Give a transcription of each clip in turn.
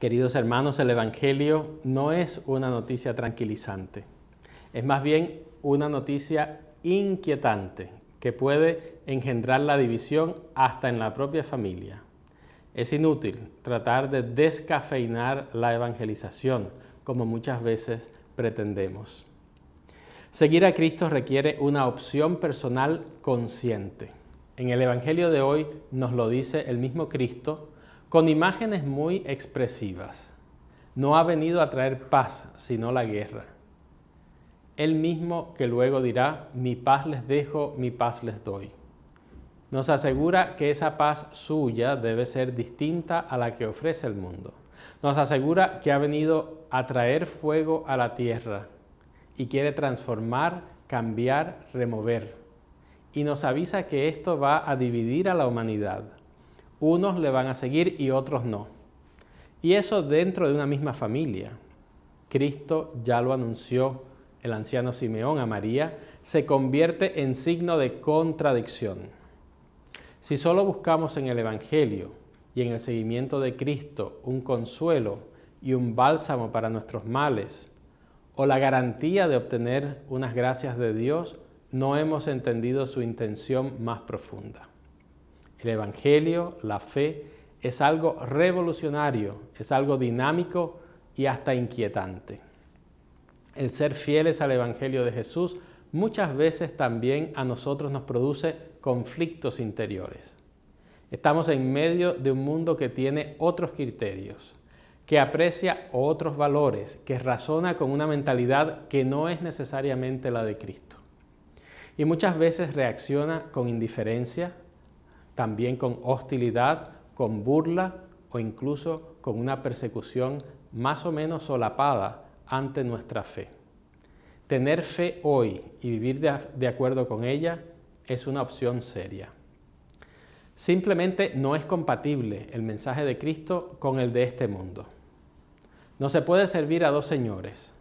Queridos hermanos, el Evangelio no es una noticia tranquilizante, es más bien una noticia inquietante que puede engendrar la división hasta en la propia familia. Es inútil tratar de descafeinar la evangelización, como muchas veces pretendemos. Seguir a Cristo requiere una opción personal consciente. En el Evangelio de hoy nos lo dice el mismo Cristo con imágenes muy expresivas. No ha venido a traer paz, sino la guerra. Él mismo que luego dirá, mi paz les dejo, mi paz les doy. Nos asegura que esa paz suya debe ser distinta a la que ofrece el mundo. Nos asegura que ha venido a traer fuego a la tierra y quiere transformar, cambiar, remover. Y nos avisa que esto va a dividir a la humanidad, unos le van a seguir y otros no. Y eso dentro de una misma familia. Cristo ya lo anunció el anciano Simeón a María, se convierte en signo de contradicción. Si solo buscamos en el Evangelio y en el seguimiento de Cristo un consuelo y un bálsamo para nuestros males, o la garantía de obtener unas gracias de Dios, no hemos entendido su intención más profunda. El Evangelio, la fe, es algo revolucionario, es algo dinámico y hasta inquietante. El ser fieles al Evangelio de Jesús muchas veces también a nosotros nos produce conflictos interiores. Estamos en medio de un mundo que tiene otros criterios, que aprecia otros valores, que razona con una mentalidad que no es necesariamente la de Cristo. Y muchas veces reacciona con indiferencia, también con hostilidad, con burla o incluso con una persecución más o menos solapada ante nuestra fe. Tener fe hoy y vivir de, acuerdo con ella es una opción seria. Simplemente no es compatible el mensaje de Cristo con el de este mundo. No se puede servir a dos señores.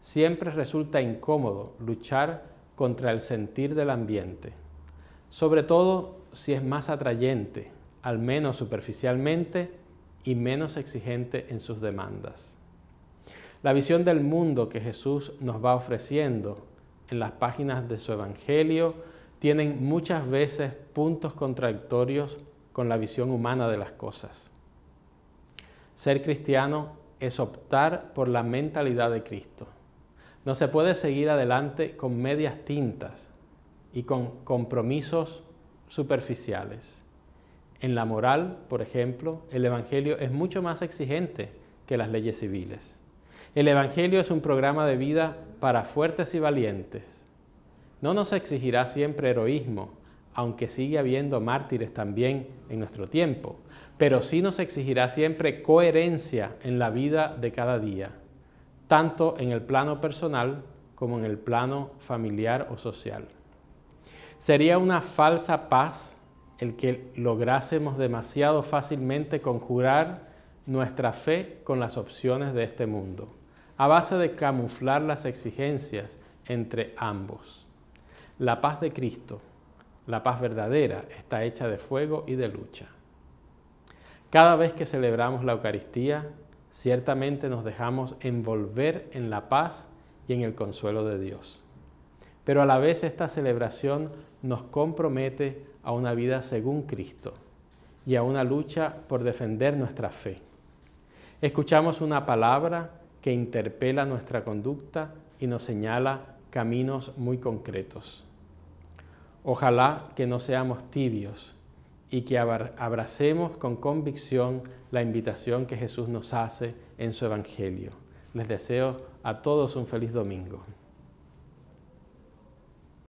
Siempre resulta incómodo luchar contra el sentir del ambiente sobre todo si es más atrayente, al menos superficialmente, y menos exigente en sus demandas. La visión del mundo que Jesús nos va ofreciendo en las páginas de su Evangelio tienen muchas veces puntos contradictorios con la visión humana de las cosas. Ser cristiano es optar por la mentalidad de Cristo. No se puede seguir adelante con medias tintas, y con compromisos superficiales. En la moral, por ejemplo, el Evangelio es mucho más exigente que las leyes civiles. El Evangelio es un programa de vida para fuertes y valientes. No nos exigirá siempre heroísmo, aunque sigue habiendo mártires también en nuestro tiempo, pero sí nos exigirá siempre coherencia en la vida de cada día, tanto en el plano personal como en el plano familiar o social. Sería una falsa paz el que lográsemos demasiado fácilmente conjurar nuestra fe con las opciones de este mundo, a base de camuflar las exigencias entre ambos. La paz de Cristo, la paz verdadera, está hecha de fuego y de lucha. Cada vez que celebramos la Eucaristía, ciertamente nos dejamos envolver en la paz y en el consuelo de Dios pero a la vez esta celebración nos compromete a una vida según Cristo y a una lucha por defender nuestra fe. Escuchamos una palabra que interpela nuestra conducta y nos señala caminos muy concretos. Ojalá que no seamos tibios y que abracemos con convicción la invitación que Jesús nos hace en su Evangelio. Les deseo a todos un feliz domingo.